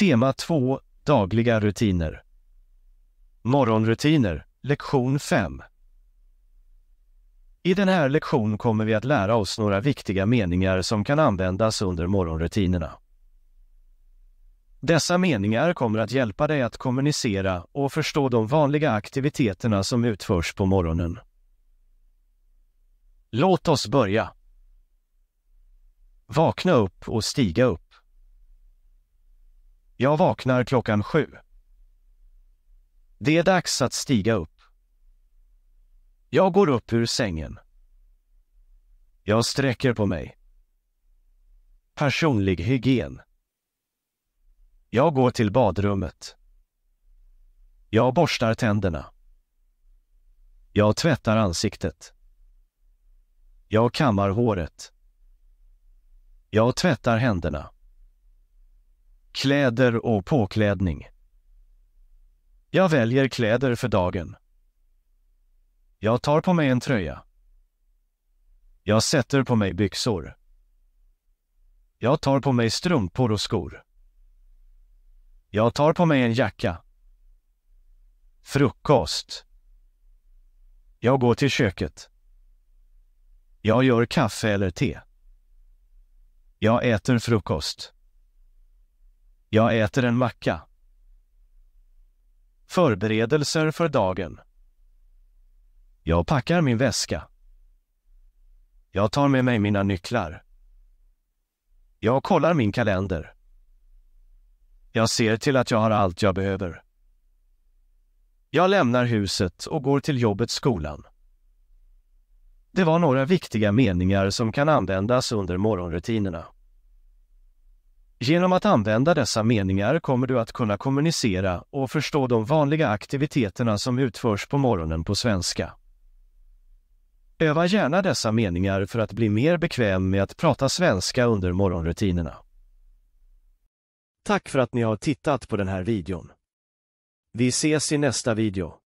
Tema 2 Dagliga rutiner Morgonrutiner, lektion 5 I den här lektionen kommer vi att lära oss några viktiga meningar som kan användas under morgonrutinerna. Dessa meningar kommer att hjälpa dig att kommunicera och förstå de vanliga aktiviteterna som utförs på morgonen. Låt oss börja! Vakna upp och stiga upp. Jag vaknar klockan sju. Det är dags att stiga upp. Jag går upp ur sängen. Jag sträcker på mig. Personlig hygien. Jag går till badrummet. Jag borstar tänderna. Jag tvättar ansiktet. Jag kammar håret. Jag tvättar händerna. Kläder och påklädning. Jag väljer kläder för dagen. Jag tar på mig en tröja. Jag sätter på mig byxor. Jag tar på mig strumpor och skor. Jag tar på mig en jacka. Frukost. Jag går till köket. Jag gör kaffe eller te. Jag äter frukost. Jag äter en macka. Förberedelser för dagen. Jag packar min väska. Jag tar med mig mina nycklar. Jag kollar min kalender. Jag ser till att jag har allt jag behöver. Jag lämnar huset och går till jobbet skolan. Det var några viktiga meningar som kan användas under morgonrutinerna. Genom att använda dessa meningar kommer du att kunna kommunicera och förstå de vanliga aktiviteterna som utförs på morgonen på svenska. Öva gärna dessa meningar för att bli mer bekväm med att prata svenska under morgonrutinerna. Tack för att ni har tittat på den här videon. Vi ses i nästa video.